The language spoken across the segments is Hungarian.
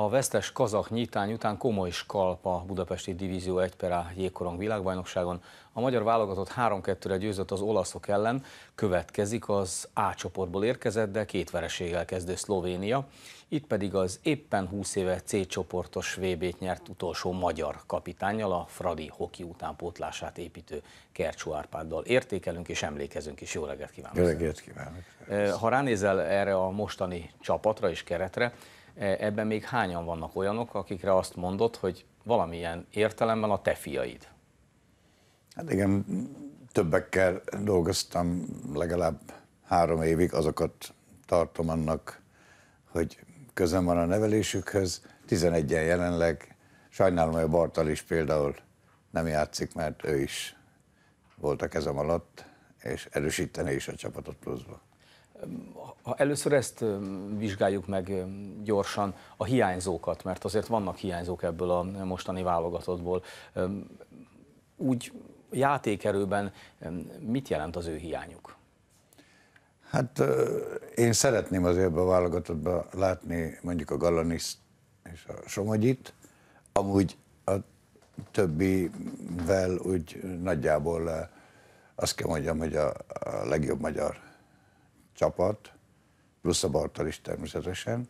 A vesztes kazak nyitány után komoly skalp a budapesti divízió 1 per A jégkorong világbajnokságon. A magyar válogatott 3-2-re győzött az olaszok ellen, következik az A csoportból érkezett, de két vereséggel kezdő Szlovénia. Itt pedig az éppen 20 éve C csoportos VB-t nyert utolsó magyar kapitányjal a Fradi hoki utánpótlását építő Kercsó Árpáddal értékelünk és emlékezünk is. Jó reggelt kívánok! Jó reggelt kívánok! Eh, ha ránézel erre a mostani csapatra és keretre, E, ebben még hányan vannak olyanok, akikre azt mondod, hogy valamilyen értelemben a te fiaid? Hát igen, többekkel dolgoztam legalább három évig, azokat tartom annak, hogy közem van a nevelésükhöz. 11-en jelenleg, sajnálom, hogy a Bartal is például nem játszik, mert ő is volt a kezem alatt, és erősíteni is a csapatot pluszba. Ha először ezt vizsgáljuk meg gyorsan, a hiányzókat, mert azért vannak hiányzók ebből a mostani válogatottból. Úgy játékerőben mit jelent az ő hiányuk? Hát én szeretném azért a válogatottban látni mondjuk a Galaniszt és a Somogyit, amúgy a többivel úgy nagyjából azt kell mondjam, hogy a, a legjobb magyar csapat, plusz a Bartal is természetesen.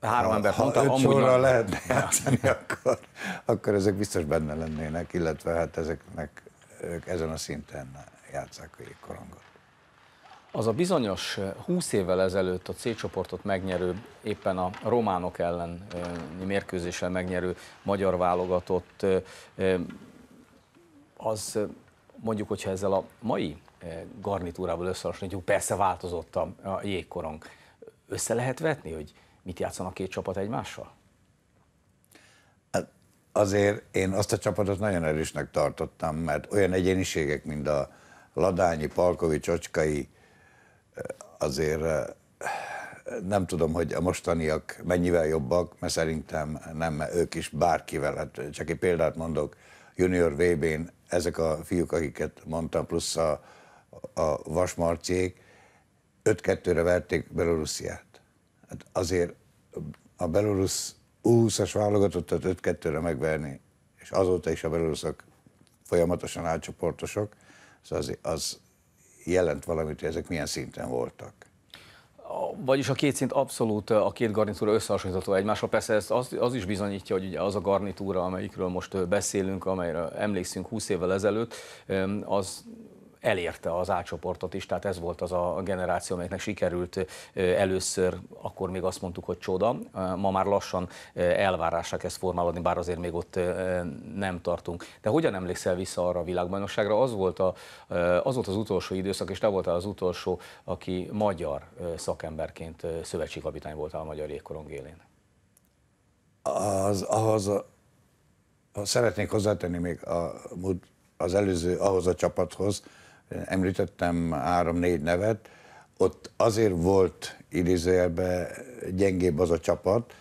Három ha, ember mondta, ha öt sorra lehetne játszani, akkor, akkor ezek biztos benne lennének, illetve hát ezeknek ők ezen a szinten játszák a jégkorongot. Az a bizonyos 20 eh, évvel ezelőtt a C csoportot megnyerő, éppen a románok ellen mérkőzéssel megnyerő magyar válogatott, eh, eh, az mondjuk, hogyha ezzel a mai Eh, garnitúrával összehasonlítjuk, persze változott a, jégkorong. Össze lehet vetni, hogy mit játszanak két csapat egymással? Hát azért én azt a csapatot nagyon erősnek tartottam, mert olyan egyéniségek, mint a Ladányi, Palkovics, Ocskai, eh, azért eh, nem tudom, hogy a mostaniak mennyivel jobbak, mert szerintem nem, mert ők is bárkivel, hát csak egy példát mondok, junior VB-n ezek a fiúk, akiket mondtam, plusz a a vasmarcék 5-2-re verték Belorussziát. Hát azért a belorusz U20-as válogatottat 5-2-re megverni, és azóta is a beloruszok folyamatosan átcsoportosok, szóval az, az jelent valamit, hogy ezek milyen szinten voltak. Vagyis a két szint abszolút a két garnitúra összehasonlítható egymással. Persze ez az, az is bizonyítja, hogy ugye az a garnitúra, amelyikről most beszélünk, amelyre emlékszünk 20 évvel ezelőtt, az elérte az A csoportot is, tehát ez volt az a generáció, amelynek sikerült először, akkor még azt mondtuk, hogy csoda, ma már lassan elvárásra kezd formálódni, bár azért még ott nem tartunk. De hogyan emlékszel vissza arra a világbajnokságra? Az volt, a, az volt az utolsó időszak, és te voltál az utolsó, aki magyar szakemberként szövetségkapitány voltál a magyar jégkorong élén. Az, ahhoz a, szeretnék hozzátenni még a, az előző, ahhoz a csapathoz, említettem három-négy nevet, ott azért volt idézőjelben gyengébb az a csapat,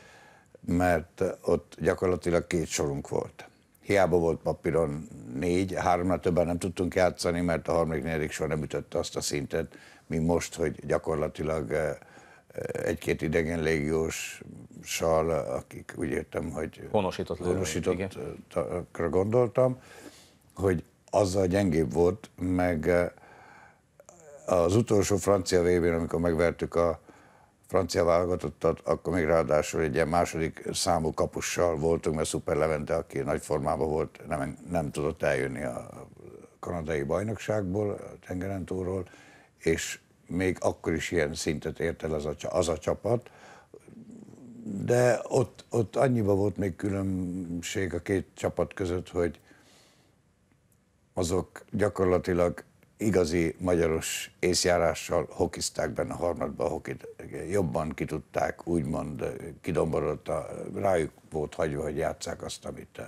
mert ott gyakorlatilag két sorunk volt. Hiába volt papíron négy, háromnál többen nem tudtunk játszani, mert a harmadik, negyedik sor nem ütötte azt a szintet, mi most, hogy gyakorlatilag eh, eh, egy-két idegen légióssal, akik úgy értem, hogy honosított honosítottakra eh, gondoltam, hogy azzal gyengébb volt, meg eh, az utolsó francia vb amikor megvertük a francia válogatottat, akkor még ráadásul egy ilyen második számú kapussal voltunk, mert Szuper Levente, aki nagy formában volt, nem, nem tudott eljönni a kanadai bajnokságból, a tengeren túlról, és még akkor is ilyen szintet ért el az a, az a csapat, de ott, ott annyiba volt még különbség a két csapat között, hogy azok gyakorlatilag igazi magyaros észjárással hokizták benne a harmadban a hokit, jobban kitudták, úgymond kidomborodta, rájuk volt hagyva, hogy játsszák azt, amit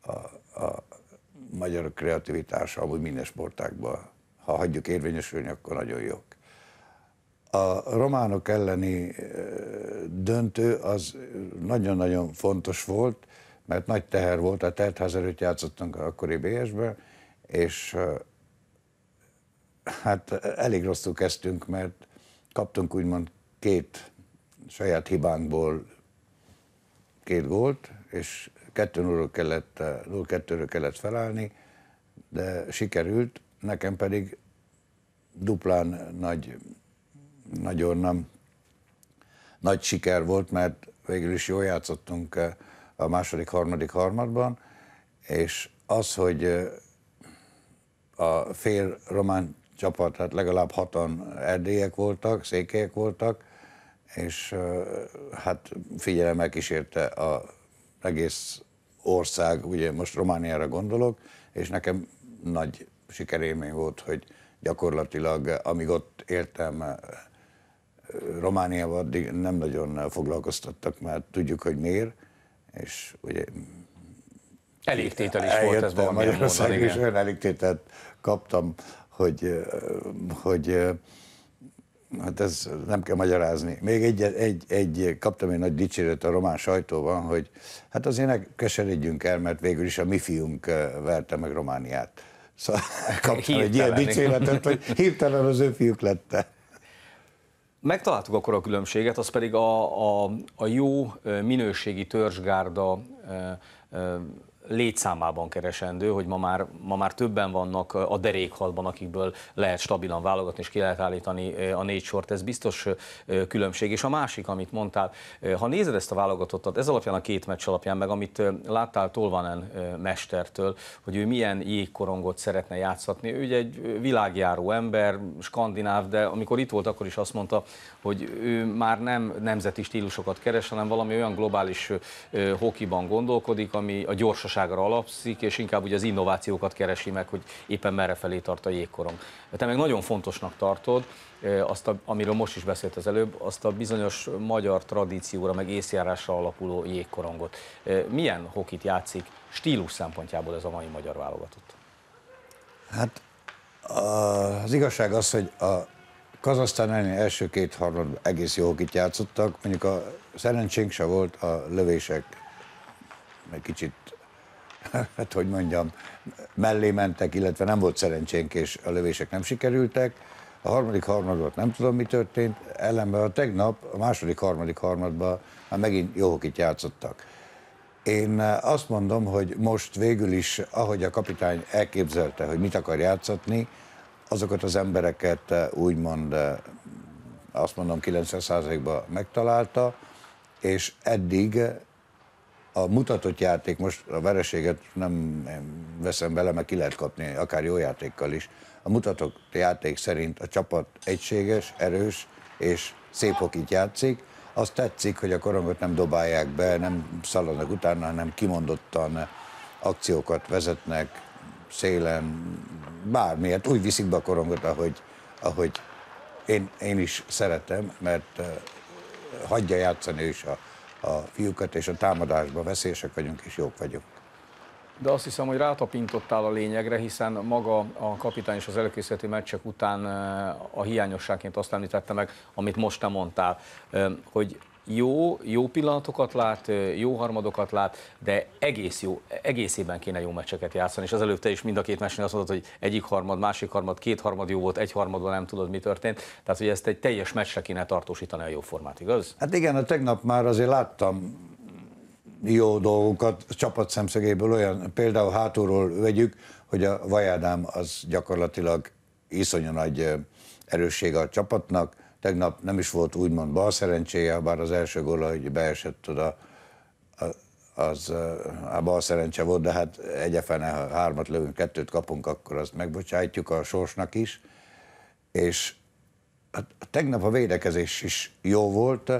a, a magyar kreativitása amúgy minden sportákban, ha hagyjuk érvényesülni, akkor nagyon jók. A románok elleni döntő az nagyon-nagyon fontos volt, mert nagy teher volt, a teltház előtt játszottunk a akkori BS-ben, és hát elég rosszul kezdtünk, mert kaptunk úgymond két saját hibánkból két gólt, és 2-0-ról kellett, kellett felállni, de sikerült, nekem pedig duplán nagy, nagyon nem, nagy siker volt, mert végül is jól játszottunk a második, harmadik harmadban, és az, hogy a fél román csapat, hát legalább hatan erdélyek voltak, székelyek voltak, és hát figyelemmel kísérte a egész ország, ugye most Romániára gondolok, és nekem nagy sikerélmény volt, hogy gyakorlatilag amíg ott éltem Romániában, addig nem nagyon foglalkoztattak, mert tudjuk, hogy miért, és ugye Elégtétel is volt ez valami Magyarország, és olyan elégtételt kaptam, hogy, hogy hát ez nem kell magyarázni. Még egy, egy, egy kaptam egy nagy dicséret a román sajtóban, hogy hát azért ne keseredjünk el, mert végül is a mi fiunk eh, verte meg Romániát. Szóval kaptam egy ilyen dicséretet, hogy hirtelen az ő fiúk lette. Megtaláltuk akkor a különbséget, az pedig a, a, a jó eh, minőségi törzsgárda eh, létszámában keresendő, hogy ma már, ma már többen vannak a derékhalban, akikből lehet stabilan válogatni, és ki lehet állítani a négy sort. Ez biztos különbség. És a másik, amit mondtál, ha nézed ezt a válogatottat, ez alapján a két meccs alapján, meg amit láttál Tolvanen mestertől, hogy ő milyen jégkorongot szeretne játszatni. Ő ugye egy világjáró ember, skandináv, de amikor itt volt, akkor is azt mondta, hogy ő már nem nemzeti stílusokat keres, hanem valami olyan globális hokiban gondolkodik, ami a gyorsaság tudatosságra alapszik, és inkább ugye az innovációkat keresi meg, hogy éppen merre felé tart a jégkorong. Te meg nagyon fontosnak tartod, eh, azt, a, amiről most is beszélt az előbb, azt a bizonyos magyar tradícióra, meg észjárásra alapuló jégkorongot. Eh, milyen hokit játszik stílus szempontjából ez a mai magyar válogatott? Hát az igazság az, hogy a Kazasztán elleni első két harmadban egész jó hokit játszottak, mondjuk a szerencsénk se volt a lövések, egy kicsit hát hogy mondjam, mellé mentek, illetve nem volt szerencsénk, és a lövések nem sikerültek. A harmadik harmadot nem tudom, mi történt, ellenben a tegnap, a második, harmadik harmadban már megint hokit játszottak. Én eh, azt mondom, hogy most végül is, ahogy a kapitány elképzelte, hogy mit akar játszatni, azokat az embereket eh, úgymond eh, azt mondom 90%-ban megtalálta, és eddig a mutatott játék, most a vereséget nem veszem bele, mert ki lehet kapni, akár jó játékkal is. A mutatott játék szerint a csapat egységes, erős és szép hokit játszik. Azt tetszik, hogy a korongot nem dobálják be, nem szaladnak utána, hanem kimondottan akciókat vezetnek szélen, bármiért. Úgy viszik be a korongot, ahogy, ahogy én, én is szeretem, mert hagyja játszani is a a fiúkat, és a támadásban veszélyesek vagyunk, és jók vagyunk. De azt hiszem, hogy rátapintottál a lényegre, hiszen maga a kapitány és az előkészületi meccsek után eh, a hiányosságként azt említette meg, amit most nem mondtál, eh, hogy jó, jó pillanatokat lát, jó harmadokat lát, de egész jó, egészében kéne jó meccseket játszani, és az te is mind a két meccsen azt mondod, hogy egyik harmad, másik harmad, két harmad jó volt, egy harmadban nem tudod, mi történt, tehát hogy ezt egy teljes meccsre kéne tartósítani a jó formát, igaz? Hát igen, a tegnap már azért láttam jó dolgokat csapat szemszögéből olyan, például hátulról vegyük, hogy a Vajádám az gyakorlatilag iszonyú nagy erőssége a csapatnak, Tegnap nem is volt úgymond bal szerencséje, bár az első góla, hogy beesett oda, az a bal szerencse volt, de hát egyefene, ha hármat lövünk, kettőt kapunk, akkor azt megbocsájtjuk a sorsnak is. És hát, tegnap a védekezés is jó volt,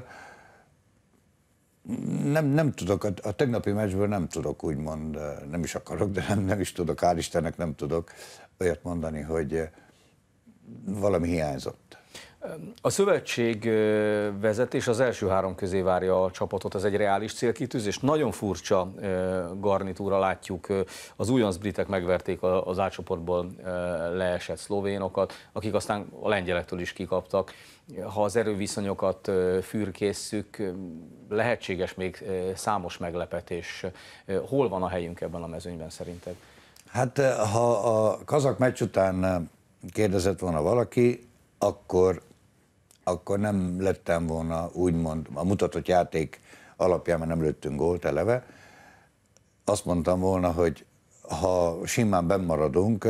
nem, nem tudok, a, a tegnapi meccsből nem tudok úgymond, nem is akarok, de nem, nem is tudok, hál' Istennek nem tudok olyat mondani, hogy valami hiányzott. A szövetség vezetés az első három közé várja a csapatot, ez egy reális célkitűzés. Nagyon furcsa garnitúra látjuk, az újonc britek megverték az átcsoportból leesett szlovénokat, akik aztán a lengyelektől is kikaptak. Ha az erőviszonyokat fürkészszük, lehetséges még számos meglepetés. Hol van a helyünk ebben a mezőnyben szerinted? Hát ha a kazak meccs után kérdezett volna valaki, akkor akkor nem lettem volna úgymond a mutatott játék alapján, mert nem lőttünk gólt eleve, azt mondtam volna, hogy ha simán bennmaradunk,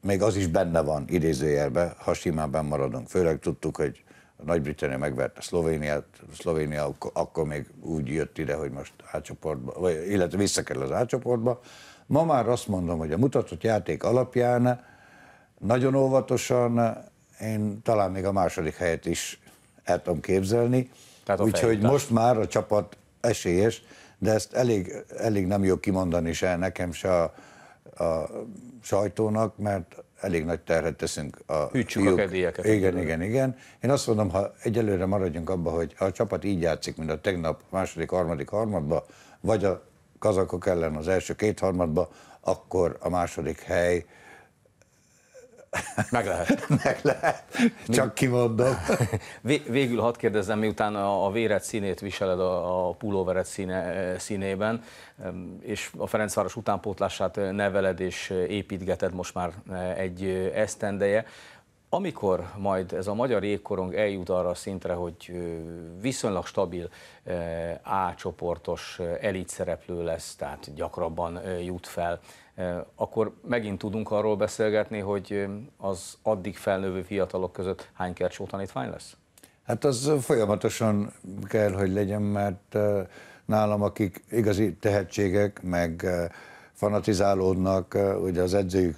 még az is benne van idézőjelbe, ha simán bennmaradunk. Főleg tudtuk, hogy a nagy-Britannia megverte Szlovéniát, Szlovénia akkor még úgy jött ide, hogy most átcsoportba, vagy, illetve visszakerül az átcsoportba. Ma már azt mondom, hogy a mutatott játék alapján nagyon óvatosan, én talán még a második helyet is el tudom képzelni. Úgyhogy most már a csapat esélyes, de ezt elég, elég nem jó kimondani se nekem, se a, a sajtónak, mert elég nagy terhet teszünk a Hűtsük fiúk. a kedélyeket. Igen, igen, igen. Én azt mondom, ha egyelőre maradjunk abban, hogy ha a csapat így játszik, mint a tegnap második, harmadik harmadba, vagy a kazakok ellen az első két harmadba, akkor a második hely meg lehet. Meg lehet. Csak kimondom. Végül hadd kérdezzem, miután a véret színét viseled a, pulóvered pulóveret színe, színében, és a Ferencváros utánpótlását neveled és építgeted most már egy esztendeje, amikor majd ez a magyar jégkorong eljut arra a szintre, hogy viszonylag stabil A csoportos elit szereplő lesz, tehát gyakrabban jut fel akkor megint tudunk arról beszélgetni, hogy az addig felnővő fiatalok között hány kercsó tanítvány lesz? Hát az folyamatosan kell, hogy legyen, mert nálam, akik igazi tehetségek, meg fanatizálódnak ugye az edzők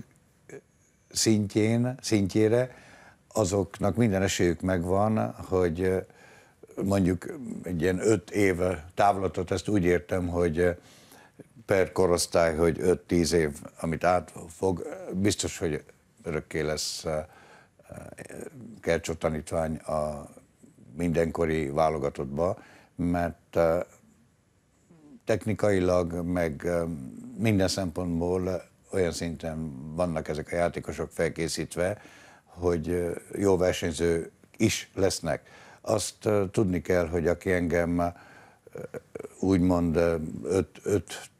szintjén, szintjére, azoknak minden esélyük megvan, hogy mondjuk egy ilyen öt év távlatot, ezt úgy értem, hogy per korosztály, hogy 5-10 év, amit átfog, biztos, hogy örökké lesz eh, eh, Kercsó tanítvány a mindenkori válogatottba, mert eh, technikailag, meg minden szempontból olyan szinten vannak ezek a játékosok felkészítve, hogy jó versenyző is lesznek. Azt tudni kell, hogy aki engem úgymond 5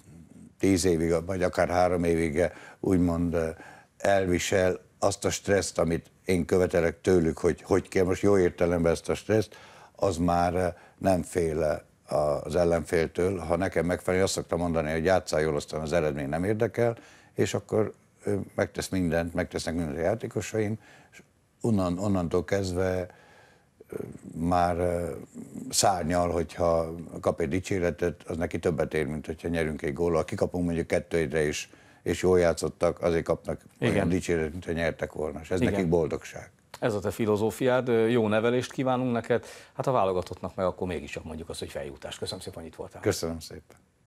tíz évig, vagy akár három évig eh, úgymond eh, elvisel azt a stresszt, amit én követelek tőlük, hogy hogy kell most jó értelemben ezt a stresszt, az már eh, nem fél az ellenféltől. Ha nekem megfelelő, azt szoktam mondani, hogy játszál jól, aztán az eredmény nem érdekel, és akkor megtesz mindent, megtesznek mindent a játékosaim, és onnan, onnantól kezdve már szárnyal, hogyha kap egy dicséretet, az neki többet ér, mint hogyha nyerünk egy góllal. Kikapunk mondjuk kettő is, és jól játszottak, azért kapnak Igen. olyan dicséretet, mintha nyertek volna. És ez Igen. nekik boldogság. Ez a te filozófiád, jó nevelést kívánunk neked, hát a válogatottnak meg akkor mégiscsak mondjuk az, hogy feljutás. Köszönöm szépen, hogy itt voltál. Köszönöm szépen.